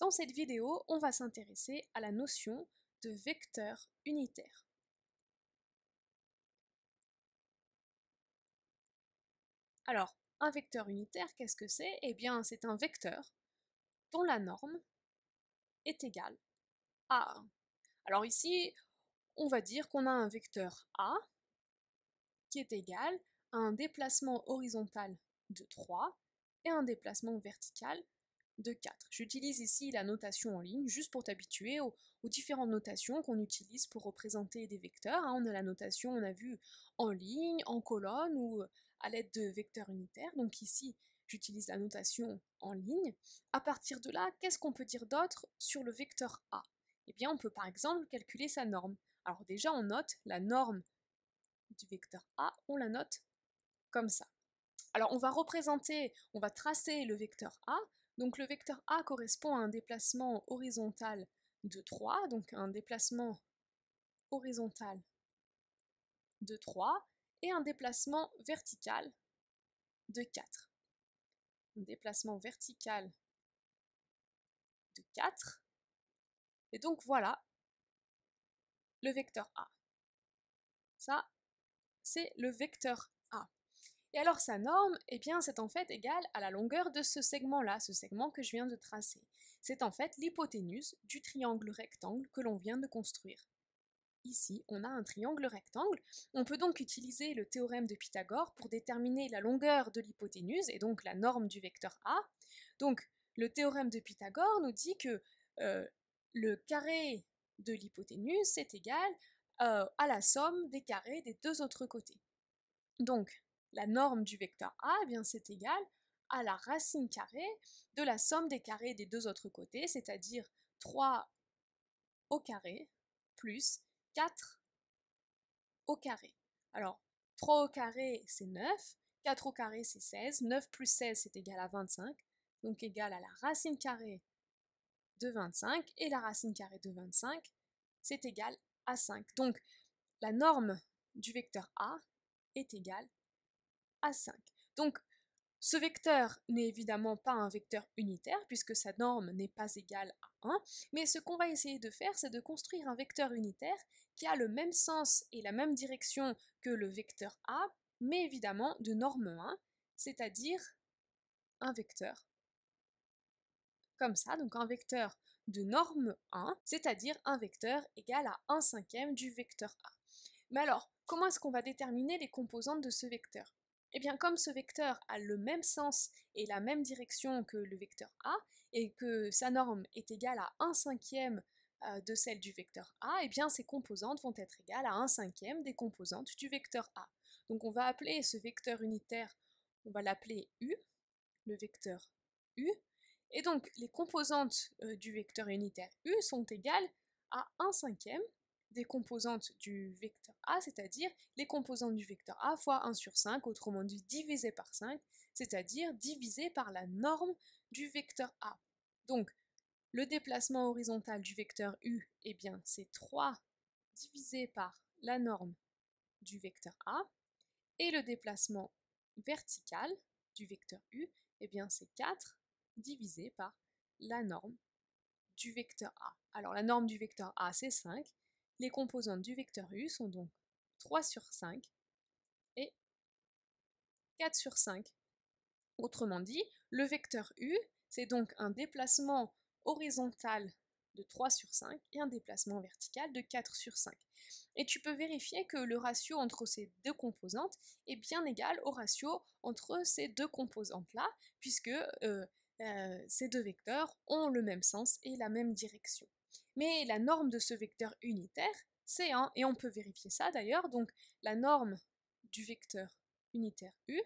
Dans cette vidéo, on va s'intéresser à la notion de vecteur unitaire. Alors, un vecteur unitaire, qu'est-ce que c'est Eh bien, c'est un vecteur dont la norme est égale à 1. Alors ici, on va dire qu'on a un vecteur A qui est égal à un déplacement horizontal de 3 et un déplacement vertical de 4. J'utilise ici la notation en ligne juste pour t'habituer aux, aux, différentes notations qu'on utilise pour représenter des vecteurs. Hein. On a la notation, on a vu en ligne, en colonne ou euh, à l'aide de vecteurs unitaires. Donc ici, j'utilise la notation en ligne. À partir de là, qu'est-ce qu'on peut dire d'autre sur le vecteur A Eh bien, on peut par exemple calculer sa norme. Alors déjà, on note la norme du vecteur A, on la note comme ça. Alors on va représenter, on va tracer le vecteur A donc le vecteur A correspond à un déplacement horizontal de 3, donc un déplacement horizontal de 3 et un déplacement vertical de 4. Un déplacement vertical de 4. Et donc voilà le vecteur A. Ça, c'est le vecteur et alors sa norme, eh bien, c'est en fait égale à la longueur de ce segment-là, ce segment que je viens de tracer. C'est en fait l'hypoténuse du triangle rectangle que l'on vient de construire. Ici, on a un triangle rectangle. On peut donc utiliser le théorème de Pythagore pour déterminer la longueur de l'hypoténuse et donc la norme du vecteur A. Donc, le théorème de Pythagore nous dit que euh, le carré de l'hypoténuse, est égal euh, à la somme des carrés des deux autres côtés. Donc, la norme du vecteur A, eh c'est égal à la racine carrée de la somme des carrés des deux autres côtés, c'est-à-dire 3 au carré plus 4 au carré. Alors, 3 au carré, c'est 9, 4 au carré, c'est 16, 9 plus 16, c'est égal à 25, donc égal à la racine carrée de 25, et la racine carrée de 25, c'est égal à 5. Donc, la norme du vecteur A est égale donc, ce vecteur n'est évidemment pas un vecteur unitaire puisque sa norme n'est pas égale à 1, mais ce qu'on va essayer de faire, c'est de construire un vecteur unitaire qui a le même sens et la même direction que le vecteur A, mais évidemment de norme 1, c'est-à-dire un vecteur comme ça, donc un vecteur de norme 1, c'est-à-dire un vecteur égal à 1 cinquième du vecteur A. Mais alors, comment est-ce qu'on va déterminer les composantes de ce vecteur et eh bien, comme ce vecteur a le même sens et la même direction que le vecteur A, et que sa norme est égale à 1 cinquième euh, de celle du vecteur A, et eh bien, ses composantes vont être égales à 1 cinquième des composantes du vecteur A. Donc on va appeler ce vecteur unitaire, on va l'appeler U, le vecteur U, et donc les composantes euh, du vecteur unitaire U sont égales à 1 cinquième des composantes du vecteur A, c'est-à-dire les composantes du vecteur A fois 1 sur 5, autrement dit divisé par 5, c'est-à-dire divisé par la norme du vecteur A. Donc, le déplacement horizontal du vecteur U, eh bien, c'est 3 divisé par la norme du vecteur A, et le déplacement vertical du vecteur U, eh bien, c'est 4 divisé par la norme du vecteur A. Alors, la norme du vecteur A, c'est 5, les composantes du vecteur U sont donc 3 sur 5 et 4 sur 5. Autrement dit, le vecteur U, c'est donc un déplacement horizontal de 3 sur 5 et un déplacement vertical de 4 sur 5. Et tu peux vérifier que le ratio entre ces deux composantes est bien égal au ratio entre ces deux composantes-là, puisque euh, euh, ces deux vecteurs ont le même sens et la même direction. Mais la norme de ce vecteur unitaire, c'est 1, et on peut vérifier ça d'ailleurs, donc la norme du vecteur unitaire U,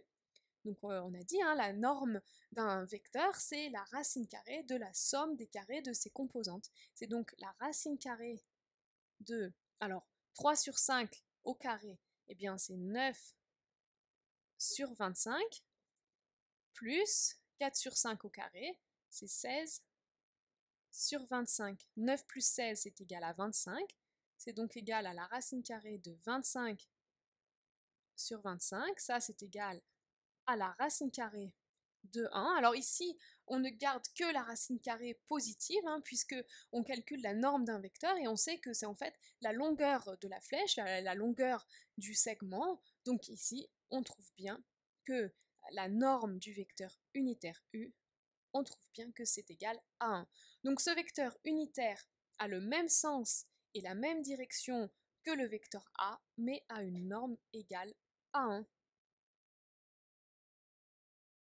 donc euh, on a dit, hein, la norme d'un vecteur, c'est la racine carrée de la somme des carrés de ses composantes. C'est donc la racine carrée de, alors 3 sur 5 au carré, et eh bien c'est 9 sur 25, plus 4 sur 5 au carré, c'est 16 sur 25. 9 plus 16, c'est égal à 25. C'est donc égal à la racine carrée de 25 sur 25. Ça, c'est égal à la racine carrée de 1. Alors ici, on ne garde que la racine carrée positive, hein, puisque on calcule la norme d'un vecteur et on sait que c'est en fait la longueur de la flèche, la longueur du segment. Donc ici, on trouve bien que la norme du vecteur unitaire U, on trouve bien que c'est égal à 1. Donc ce vecteur unitaire a le même sens et la même direction que le vecteur A, mais a une norme égale à 1.